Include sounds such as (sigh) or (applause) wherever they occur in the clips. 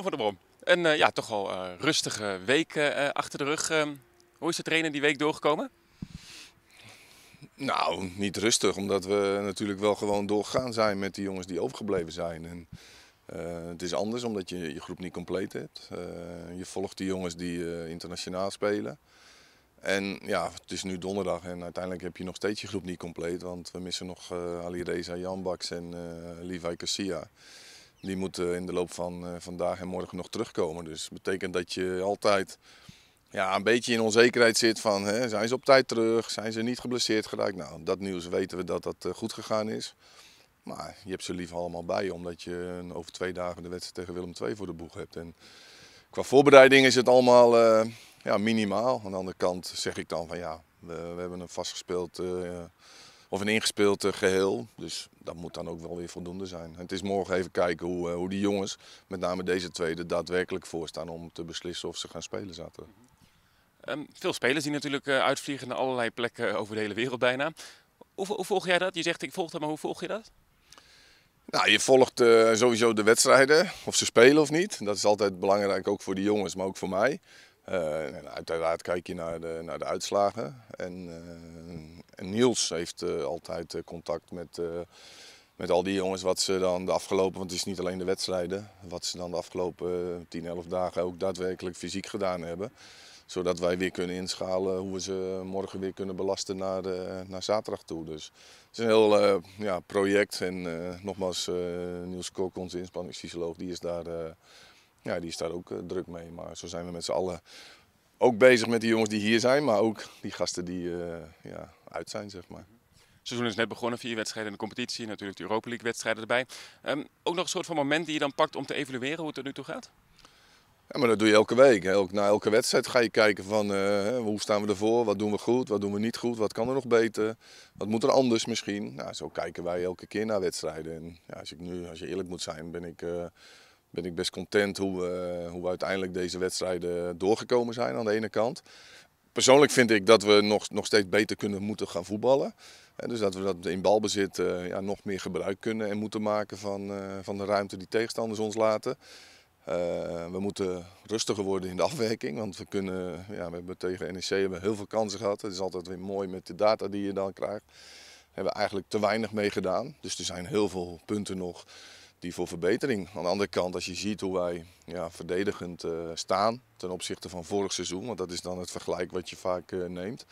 van Brom. Een eh, ja, toch wel uh, rustige week eh, achter de rug. Ehm, hoe is de trainer die week doorgekomen? Nou, niet rustig, omdat we natuurlijk wel gewoon doorgegaan zijn met die jongens die overgebleven zijn. En, het is anders omdat je je groep niet compleet hebt. je volgt die jongens die internationaal spelen. En ja, het is nu donderdag en uiteindelijk heb je nog steeds je groep niet compleet. Want we missen nog Ali Reza Janbaks en uh, Levi Cassia die moeten in de loop van eh, vandaag en morgen nog terugkomen. Dus dat betekent dat je altijd ja, een beetje in onzekerheid zit van hè, zijn ze op tijd terug, zijn ze niet geblesseerd geraakt. Nou, dat nieuws weten we dat dat eh, goed gegaan is. Maar je hebt ze liever allemaal bij omdat je eh, over twee dagen de wedstrijd tegen Willem II voor de boeg hebt. En qua voorbereiding is het allemaal ja, minimaal. Aan de andere kant zeg ik dan van ja, we, we hebben een vastgespeeld... Uh, of een ingespeeld eh, geheel. Dus dat moet dan ook wel weer voldoende zijn. het is morgen even kijken hoe, eh, hoe die jongens, met name deze twee, daadwerkelijk voor staan om te beslissen of ze gaan spelen zaten. Mhm. Ehm, veel spelers die natuurlijk eh, uitvliegen naar allerlei plekken over de hele wereld bijna. Hoe, hoe volg jij dat? Je zegt ik volg dat, maar hoe volg je dat? Nou, je volgt sowieso de wedstrijden, of ze spelen of niet. Dat is altijd belangrijk, ook voor de jongens, maar ook voor mij. Uh, uiteraard kijk je naar de, naar de uitslagen. En Niels heeft eh, altijd eh, contact met, eh, met al die jongens wat ze dan de afgelopen, want het is niet alleen de wedstrijden, wat ze dan de afgelopen 10, 11 dagen ook daadwerkelijk fysiek gedaan hebben. Zodat wij weer kunnen inschalen hoe we ze morgen weer kunnen belasten naar, naar zaterdag toe. Dus het is een heel ja, project. En nogmaals, Niels Kok, onze inspanningsfysioloog, die is daar, ja, die is daar ook druk mee. Maar zo zijn we met z'n allen ook bezig met die jongens die hier zijn, maar ook die gasten die ja, uit zijn, zeg maar. Het seizoen is net begonnen, vier wedstrijden in de competitie, natuurlijk de Europa League wedstrijden erbij. Ehm, ook nog een soort van moment die je dan pakt om te evalueren hoe het er nu toe gaat? Ja, maar dat doe je elke week. Elk, na elke wedstrijd ga je kijken van eh, hoe staan we ervoor, wat doen we goed, wat doen we niet goed, wat kan er nog beter, wat moet er anders misschien. Nou, zo kijken wij elke keer naar wedstrijden. En ja, als ik nu, als je eerlijk moet zijn, ben ik, eh, ben ik best content hoe, hoe we uiteindelijk deze wedstrijden doorgekomen zijn aan de ene kant. Persoonlijk vind ik dat we nog, nog steeds beter kunnen moeten gaan voetballen. dus dat we dat in balbezit eh, ja, nog meer gebruik kunnen en moeten maken van, eh, van de ruimte die tegenstanders ons laten. Eh, we moeten rustiger worden in de (laughs) afwerking, want we, kunnen, ja, we hebben tegen NEC hebben heel veel kansen gehad. Het is altijd weer mooi met de data die je dan krijgt. We hebben eigenlijk te weinig mee gedaan. Dus er zijn heel veel punten nog die voor verbetering. Aan de andere kant, als je ziet hoe wij ja, verdedigend eh, staan ten opzichte van vorig seizoen, want dat is dan het vergelijk wat je vaak eh, neemt,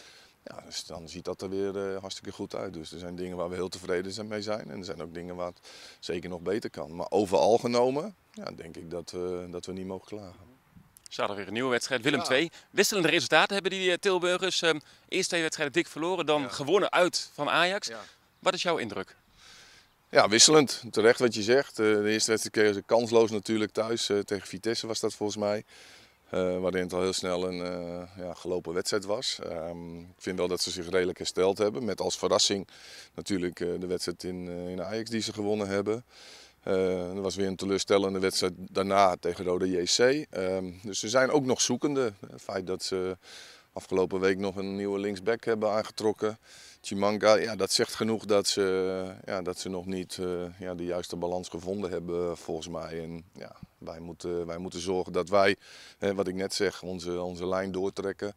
ja, dus dan ziet dat er weer eh, hartstikke goed uit. Dus er zijn dingen waar we heel tevreden mee zijn en er zijn ook dingen waar het zeker nog beter kan. Maar overal genomen, ja, denk ik dat, dat we niet mogen klagen. Zaterdag weer een nieuwe wedstrijd, Willem 2. Wisselende resultaten hebben die Tilburgers. Ehm, eerst twee wedstrijden dik verloren, dan gewonnen uit van Ajax. Wat is jouw indruk? Ja, wisselend. Terecht wat je zegt. Eh, de eerste wedstrijd kregen ze kansloos natuurlijk thuis. Eh, tegen Vitesse was dat volgens mij. Uh, waarin het al heel snel een ja, gelopen wedstrijd was. Ehm, ik vind wel dat ze zich redelijk hersteld hebben. Met als verrassing natuurlijk de wedstrijd in, in, Ajax die ze gewonnen hebben. er was weer een teleurstellende wedstrijd daarna tegen Rode JC. Um, ehm, dus ze zijn ook nog zoekende. Het feit dat ze afgelopen week nog een nieuwe linksback hebben aangetrokken. Chimanga, ja, dat zegt genoeg dat ze, ja, dat ze nog niet eh, ja, de juiste balans gevonden hebben volgens mij. En ja, wij, moeten, wij moeten zorgen dat wij, hè, wat ik net zeg, onze, onze lijn doortrekken.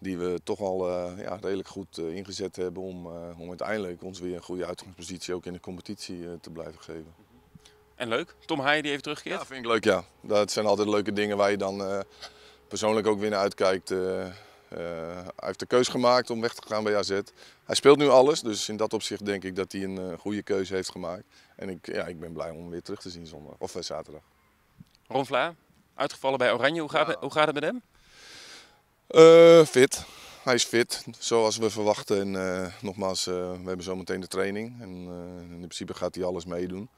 Die we toch al eh, ja, redelijk goed eh, ingezet hebben om, om uiteindelijk ons weer een goede uitgangspositie ook in de competitie te blijven geven. En leuk, Tom Heij die even teruggekeerd? Ja, vind ik leuk ja. Dat zijn altijd leuke dingen waar je dan persoonlijk ook weer naar uitkijkt. Eh, hij heeft de keus gemaakt om weg te gaan bij AZ. Hij speelt nu alles, dus in dat opzicht denk ik dat hij een eh, goede keuze heeft gemaakt. En ik, ja, ik ben blij om hem weer terug te zien zondag, of eh, zaterdag. Ron Vla, uitgevallen bij Oranje. Hoe gaat, hoe gaat het met hem? fit. Hij is fit, zoals we verwachten. En nogmaals, we hebben zometeen de training. En in principe gaat hij alles meedoen.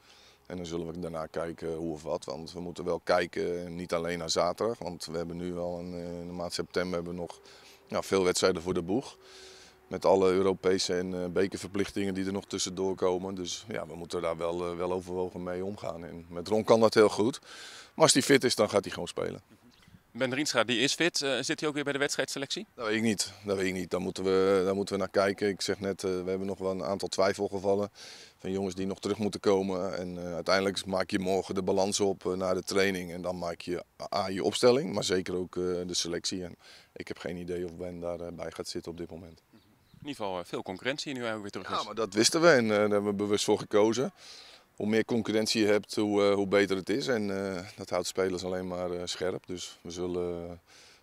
En dan zullen we daarna kijken hoe of wat. Want we moeten wel kijken, niet alleen naar zaterdag. Want we hebben nu wel een, eh, in de maand september hebben we nog nou, veel wedstrijden voor de boeg. Met alle Europese en eh, bekerverplichtingen die er nog tussendoor komen. Dus ja, we moeten daar wel, eh, wel overwogen mee omgaan. En met Ron kan dat heel goed. Maar als hij fit is, dan gaat hij gewoon spelen. Ben Rienstra, die is fit. Eh, zit hij ook weer bij de wedstrijdselectie? Dat weet ik niet. Dat weet ik niet. Daar moeten we, daar moeten we naar kijken. Ik zeg net, eh, we hebben nog wel een aantal twijfelgevallen van jongens die nog terug moeten komen. En eh, uiteindelijk maak je morgen de balans op naar de training. En dan maak je A, je opstelling, maar zeker ook de selectie. En ik heb geen idee of Ben daarbij gaat zitten op dit moment. In ieder geval veel concurrentie nu eigenlijk weer terug is. Ja, maar dat wisten we en daar hebben we bewust voor gekozen hoe meer concurrentie je hebt, hoe, eh, hoe beter het is. En eh, dat houdt spelers alleen maar eh, scherp. Dus we zullen,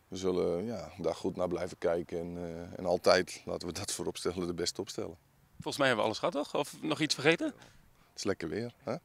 we zullen ja, daar goed naar blijven kijken. En, en altijd, laten we dat (laughs) voorop stellen, de beste opstellen. Volgens mij hebben we alles gehad, toch? Of nog iets vergeten? Het is lekker weer. Hè?